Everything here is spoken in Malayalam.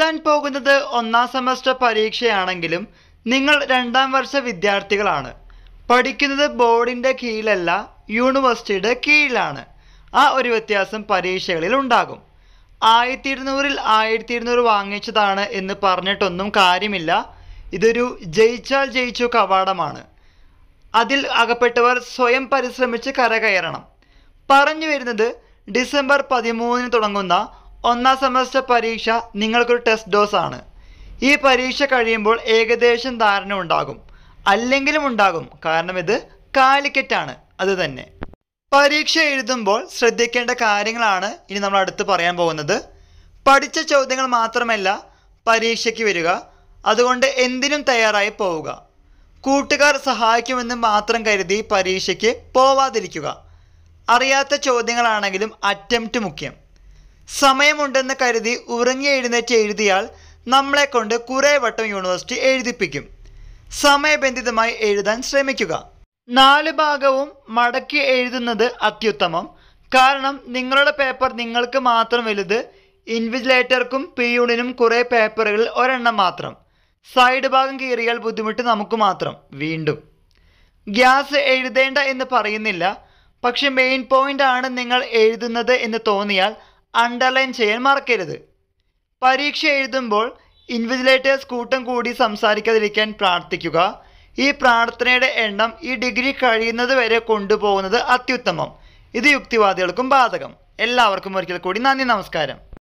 എഴുതാൻ പോകുന്നത് ഒന്നാം സെമസ്റ്റർ പരീക്ഷയാണെങ്കിലും നിങ്ങൾ രണ്ടാം വർഷ വിദ്യാർത്ഥികളാണ് പഠിക്കുന്നത് ബോർഡിൻ്റെ കീഴിലല്ല യൂണിവേഴ്സിറ്റിയുടെ കീഴിലാണ് ആ ഒരു വ്യത്യാസം പരീക്ഷകളിൽ ഉണ്ടാകും ആയിരത്തി ഇരുന്നൂറിൽ ആയിരത്തി ഇരുന്നൂറ് വാങ്ങിച്ചതാണ് എന്ന് പറഞ്ഞിട്ടൊന്നും കാര്യമില്ല ഇതൊരു ജയിച്ചാൽ ജയിച്ചു കവാടമാണ് അതിൽ അകപ്പെട്ടവർ സ്വയം പരിശ്രമിച്ച് കരകയറണം പറഞ്ഞു വരുന്നത് ഡിസംബർ പതിമൂന്നിന് തുടങ്ങുന്ന ഒന്നാം സെമസ്റ്റർ പരീക്ഷ നിങ്ങൾക്കൊരു ടെസ്റ്റ് ഡോസ് ആണ് ഈ പരീക്ഷ കഴിയുമ്പോൾ ഏകദേശം ധാരണ ഉണ്ടാകും അല്ലെങ്കിലും ഉണ്ടാകും കാരണം ഇത് കാലിക്കറ്റാണ് അത് തന്നെ പരീക്ഷ എഴുതുമ്പോൾ ശ്രദ്ധിക്കേണ്ട കാര്യങ്ങളാണ് ഇനി നമ്മൾ അടുത്ത് പറയാൻ പോകുന്നത് പഠിച്ച ചോദ്യങ്ങൾ മാത്രമല്ല പരീക്ഷയ്ക്ക് വരിക അതുകൊണ്ട് എന്തിനും തയ്യാറായി പോവുക കൂട്ടുകാർ സഹായിക്കുമെന്ന് മാത്രം കരുതി പരീക്ഷയ്ക്ക് പോവാതിരിക്കുക അറിയാത്ത ചോദ്യങ്ങളാണെങ്കിലും അറ്റംപ്റ്റ് മുഖ്യം സമയമുണ്ടെന്ന് കരുതി ഉറങ്ങി എഴുന്നേറ്റ് എഴുതിയാൽ നമ്മളെ കൊണ്ട് കുറേ വട്ടം യൂണിവേഴ്സിറ്റി എഴുതിപ്പിക്കും സമയബന്ധിതമായി എഴുതാൻ ശ്രമിക്കുക നാല് ഭാഗവും മടക്കി എഴുതുന്നത് അത്യുത്തമം കാരണം നിങ്ങളുടെ പേപ്പർ നിങ്ങൾക്ക് മാത്രം വലുത് ഇൻവിജിലേറ്റർക്കും പി യൂണിനും കുറേ പേപ്പറുകളിൽ ഒരെണ്ണം മാത്രം സൈഡ് ഭാഗം കീറിയാൽ ബുദ്ധിമുട്ട് നമുക്ക് മാത്രം വീണ്ടും ഗ്യാസ് എഴുതേണ്ട എന്ന് പറയുന്നില്ല പക്ഷെ മെയിൻ പോയിന്റ് ആണ് നിങ്ങൾ എഴുതുന്നത് എന്ന് തോന്നിയാൽ അണ്ടർലൈൻ ചെയ്യാൻ മറക്കരുത് പരീക്ഷ എഴുതുമ്പോൾ ഇൻവിജിലേറ്റേഴ്സ് കൂട്ടം കൂടി സംസാരിക്കാതിരിക്കാൻ പ്രാർത്ഥിക്കുക ഈ പ്രാർത്ഥനയുടെ എണ്ണം ഈ ഡിഗ്രി കഴിയുന്നത് വരെ കൊണ്ടുപോകുന്നത് അത്യുത്തമം ഇത് യുക്തിവാദികൾക്കും ബാധകം എല്ലാവർക്കും ഒരിക്കൽ കൂടി നന്ദി നമസ്കാരം